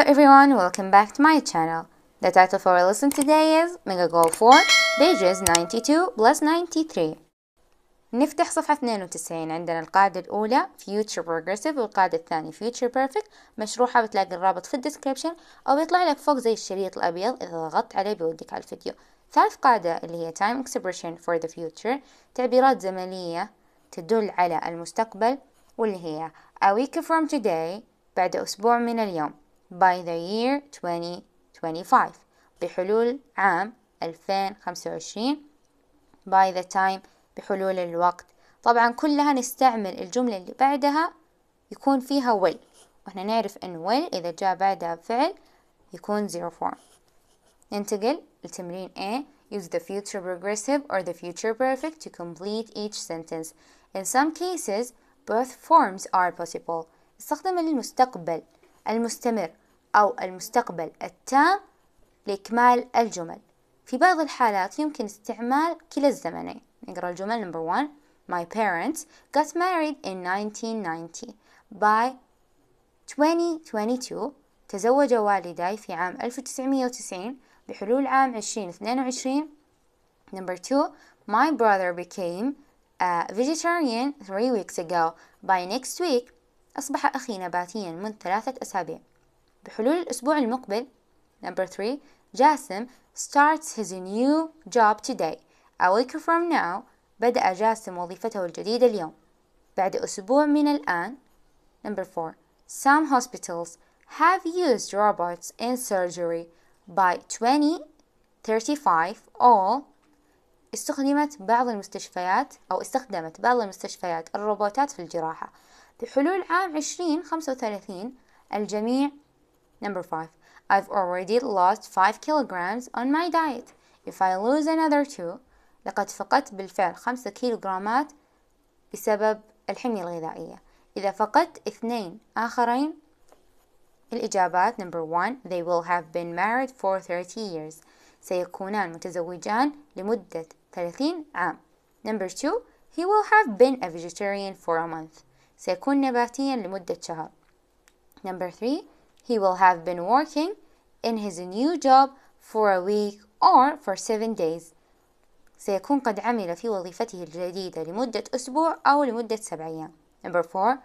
Hello everyone, welcome back to my channel. The title for our lesson today is Mega Goal 4, pages 92 plus 93. نفتح صفحة 92 عندنا القاعدة الأولى Future Progressive والقاعدة الثانية Future Perfect مشروحة بتلاقي الرابط في الديسكريبشن أو بيطلع لك فوق زي الشريط الأبيض إذا ضغطت عليه بيوديك على الفيديو ثالث قاعدة اللي هي Time Expression for the Future تعبيرات زمنية تدل على المستقبل واللي هي A week from today بعد أسبوع من اليوم by the year 2025 بحلول عام 2025 by the time بحلول الوقت طبعا كلها نستعمل الجملة اللي بعدها يكون فيها will واحنا نعرف ان will إذا جاء بعدها فعل يكون zero form ننتقل لتمرين A Use the future progressive or the future perfect to complete each sentence. In some cases, both forms are possible. استخدم المستقبل المستمر أو المستقبل التام لإكمال الجمل في بعض الحالات يمكن استعمال كلا الزمنين نقرأ الجمل نمبر one My parents got married in 1990 by 2022 تزوج والداي في عام 1990 بحلول عام 2022 Number two My brother became a vegetarian three weeks ago by next week أصبح أخي نباتيا من ثلاثة أسابيع بحلول الأسبوع المقبل number 3 جاسم starts his new job today a week from now بدأ جاسم وظيفته الجديدة اليوم بعد أسبوع من الآن number 4 some hospitals have used robots in surgery by 2035 all استخدمت بعض المستشفيات أو استخدمت بعض المستشفيات الروبوتات في الجراحة بحلول عام 2035 الجميع Number 5. I've already lost 5 kilograms on my diet. If I lose another 2 لقد فقدت بالفعل 5 كيلوغرامات بسبب الحمية الغذائية. إذا فقدت اثنين آخرين الإجابات number 1 they will have been married for 30 years. سيكونان متزوجان لمدة 30 عام. Number 2 he will have been a vegetarian for a month. سيكون نباتيا لمدة شهر. Number 3 he will have been working in his new job for a week or for seven days. سيكون قد عمل في وظيفته الجديدة لمدة أسبوع أو لمدة سبع أيام. Number four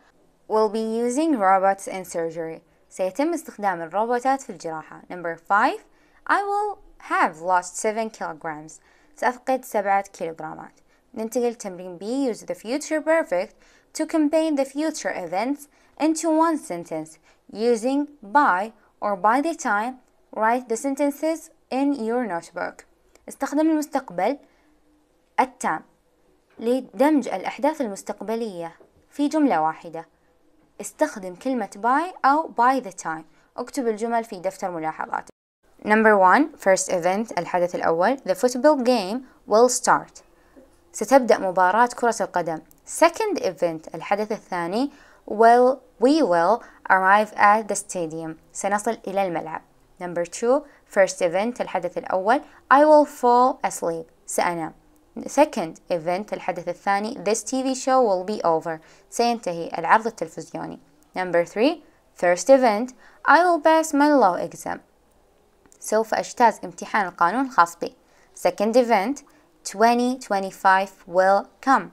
will be using robots in surgery. سيتم استخدام الروبوتات في الجراحة. Number five I will have lost seven kilograms. سأفقد سبعة كيلوغرامات. ننتقل تمرين B use the future perfect to combine the future events into one sentence using by or by the time write the sentences in your notebook استخدم المستقبل التام لدمج الأحداث المستقبلية في جملة واحدة استخدم كلمة by أو by the time اكتب الجمل في دفتر ملاحظات Number one, first event الحدث الأول The football game will start ستبدأ مباراة كرة القدم Second event الحدث الثاني will we will arrive at the stadium سنصل إلى الملعب number two first event الحدث الأول I will fall asleep سأنام second event الحدث الثاني this TV show will be over سينتهي العرض التلفزيوني number three first event I will pass my law exam سوف أجتاز امتحان القانون الخاص بي second event 2025 will come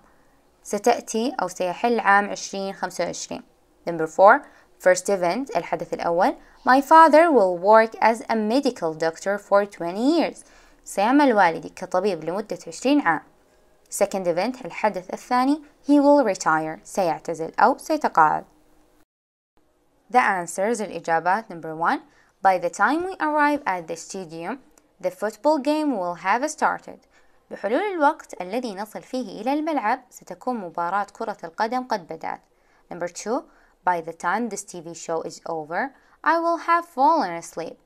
ستأتي أو سيحل عام 2025 number 4 first event الحدث الأول my father will work as a medical doctor for 20 years سيعمل والدي كطبيب لمدة 20 عام second event الحدث الثاني he will retire سيعتزل أو سيتقاعد The answers الإجابات number 1 By the time we arrive at the stadium, the football game will have started بحلول الوقت الذي نصل فيه إلى الملعب ستكون مباراة كرة القدم قد بدأت. Number two, by the time this TV show is over, I will have fallen asleep.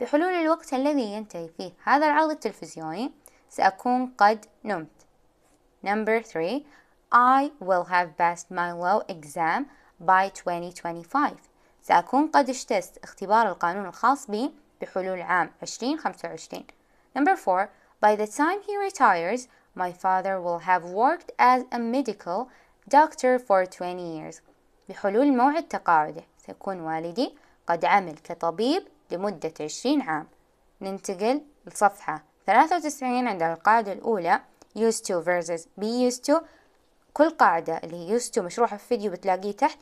بحلول الوقت الذي ينتهي فيه هذا العرض التلفزيوني سأكون قد نمت. Number three, I will have passed my law exam by 2025. سأكون قد اجتزت اختبار القانون الخاص بي بحلول عام 2025. Number four, By the time he retires, my father will have worked as a medical doctor for 20 years. بحلول موعد تقاعده سيكون والدي قد عمل كطبيب لمدة 20 عام. ننتقل لصفحة 93 عند القاعدة الأولى used to versus be used to كل قاعدة اللي هي used to مشروحة في فيديو بتلاقيه تحت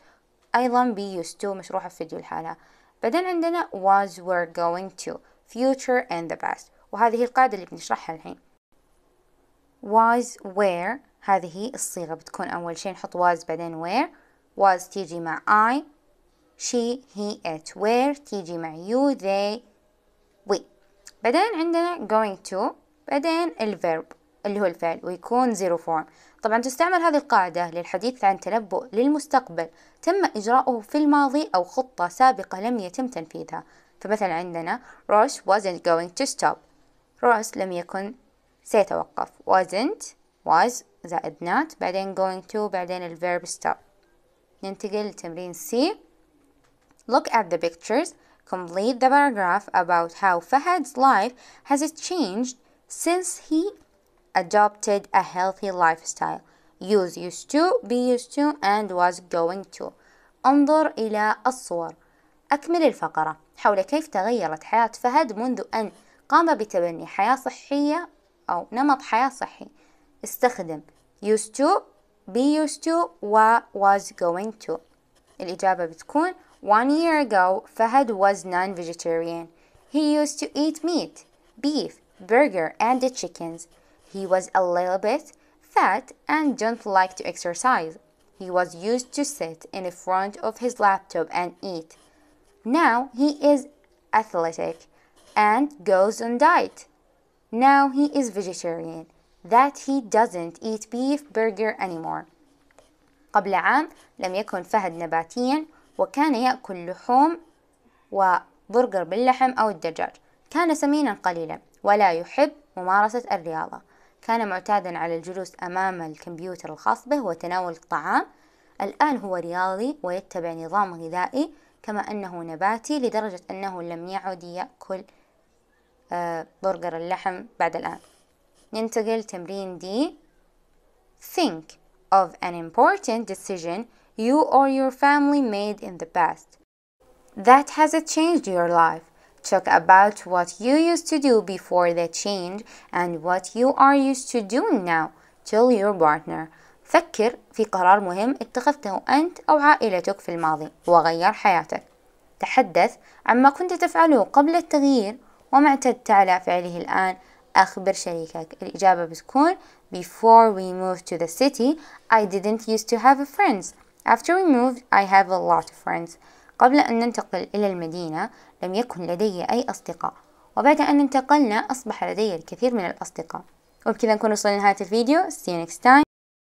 أيضا be used to مشروحة في فيديو لحالها بعدين عندنا was were going to future and the past وهذه القاعدة اللي بنشرحها الحين was where هذه الصيغة بتكون أول شي نحط was بعدين where was تيجي مع I she he it where تيجي مع you they we بعدين عندنا going to بعدين الverb اللي هو الفعل ويكون zero form طبعا تستعمل هذه القاعدة للحديث عن تنبؤ للمستقبل تم إجراؤه في الماضي أو خطة سابقة لم يتم تنفيذها فمثلا عندنا Rush wasn't going to stop رأس لم يكن سيتوقف wasn't was زائد not بعدين going to بعدين الverb stop ننتقل لتمرين C Look at the pictures complete the paragraph about how Fahad's life has changed since he adopted a healthy lifestyle use used to be used to and was going to انظر إلى الصور أكمل الفقرة حول كيف تغيرت حياة فهد منذ أن قام بتبني حياة صحية أو نمط حياة صحي استخدم used to be used to و was going to الإجابة بتكون one year ago فهد was non-vegetarian he used to eat meat beef burger and chickens he was a little bit fat and don't like to exercise he was used to sit in front of his laptop and eat now he is athletic and goes on diet. Now he is vegetarian that he doesn't eat beef burger anymore. قبل عام لم يكن فهد نباتيا وكان يأكل لحوم وبرجر باللحم أو الدجاج كان سمينا قليلا ولا يحب ممارسة الرياضة كان معتادا على الجلوس أمام الكمبيوتر الخاص به وتناول الطعام الآن هو رياضي ويتبع نظام غذائي كما أنه نباتي لدرجة أنه لم يعد يأكل برجر اللحم بعد الآن ننتقل تمرين دي Think of an important decision you or your family made in the past that has changed your life. Talk about what you used to do before the change and what you are used to doing now. Tell your partner. فكر في قرار مهم اتخذته أنت أو عائلتك في الماضي وغير حياتك. تحدث عما كنت تفعله قبل التغيير وما اعتدت على فعله الآن أخبر شريكك الإجابة بتكون Before we moved to the city I didn't used to have friends After we moved I have a lot of friends قبل أن ننتقل إلى المدينة لم يكن لدي أي أصدقاء وبعد أن انتقلنا أصبح لدي الكثير من الأصدقاء وبكذا نكون وصلنا لنهاية الفيديو See you next time